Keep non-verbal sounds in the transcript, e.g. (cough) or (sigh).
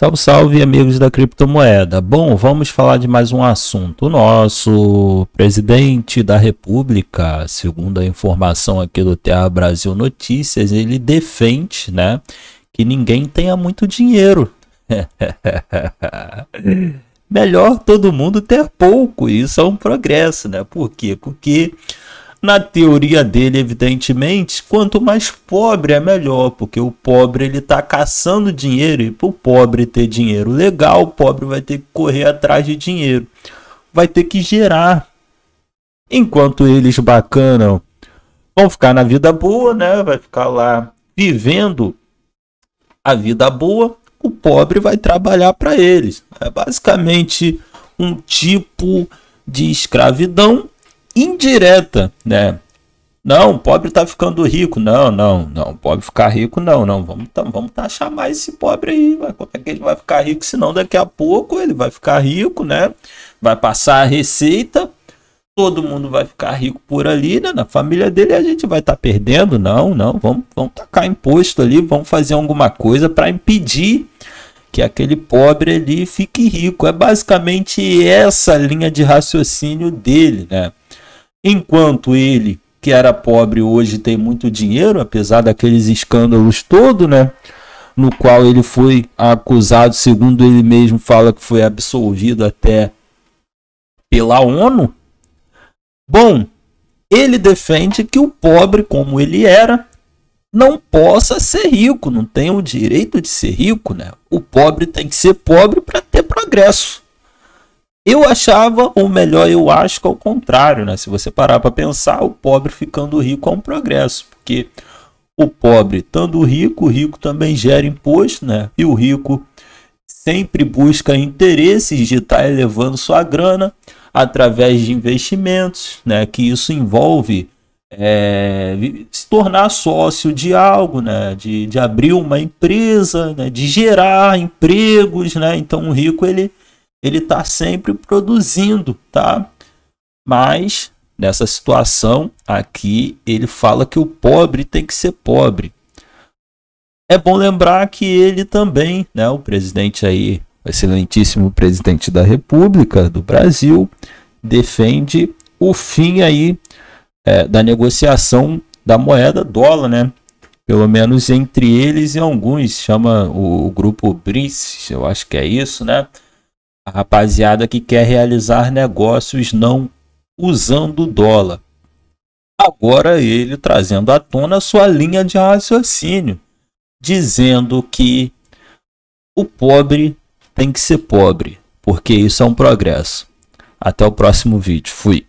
Salve, salve, amigos da criptomoeda. Bom, vamos falar de mais um assunto. O nosso presidente da República, segundo a informação aqui do Terra Brasil Notícias, ele defende, né, que ninguém tenha muito dinheiro. (laughs) Melhor todo mundo ter pouco. Isso é um progresso, né? Por quê? Porque na teoria dele, evidentemente, quanto mais pobre é melhor, porque o pobre ele está caçando dinheiro e para o pobre ter dinheiro legal, o pobre vai ter que correr atrás de dinheiro, vai ter que gerar. Enquanto eles bacanam, vão ficar na vida boa, né? Vai ficar lá vivendo a vida boa, o pobre vai trabalhar para eles. É basicamente um tipo de escravidão indireta, né? Não, o pobre está ficando rico. Não, não, não. Pobre ficar rico, não, não. Vamos, tá, vamos taxar mais esse pobre aí. Vai. Como é que ele vai ficar rico? Senão daqui a pouco ele vai ficar rico, né? Vai passar a receita. Todo mundo vai ficar rico por ali, né? Na família dele a gente vai estar tá perdendo. Não, não. Vamos, vamos tacar imposto ali. Vamos fazer alguma coisa para impedir que aquele pobre ali fique rico. É basicamente essa linha de raciocínio dele, né? enquanto ele, que era pobre, hoje tem muito dinheiro, apesar daqueles escândalos todos, né? No qual ele foi acusado, segundo ele mesmo fala que foi absolvido até pela ONU. Bom, ele defende que o pobre, como ele era, não possa ser rico, não tem o direito de ser rico, né? O pobre tem que ser pobre para ter progresso. Eu achava, ou melhor, eu acho que é o contrário, né? Se você parar para pensar, o pobre ficando rico é um progresso, porque o pobre estando rico, o rico também gera imposto, né? E o rico sempre busca interesses de estar tá elevando sua grana através de investimentos, né? Que isso envolve é, se tornar sócio de algo, né? De, de abrir uma empresa, né? De gerar empregos, né? Então o rico ele ele está sempre produzindo, tá? Mas nessa situação aqui, ele fala que o pobre tem que ser pobre. É bom lembrar que ele também, né, o presidente aí, o excelentíssimo presidente da República do Brasil, defende o fim aí é, da negociação da moeda dólar, né? Pelo menos entre eles e alguns, chama o, o grupo BRICS, eu acho que é isso, né? a rapaziada que quer realizar negócios não usando dólar. Agora ele trazendo à tona sua linha de raciocínio, dizendo que o pobre tem que ser pobre, porque isso é um progresso. Até o próximo vídeo. Fui.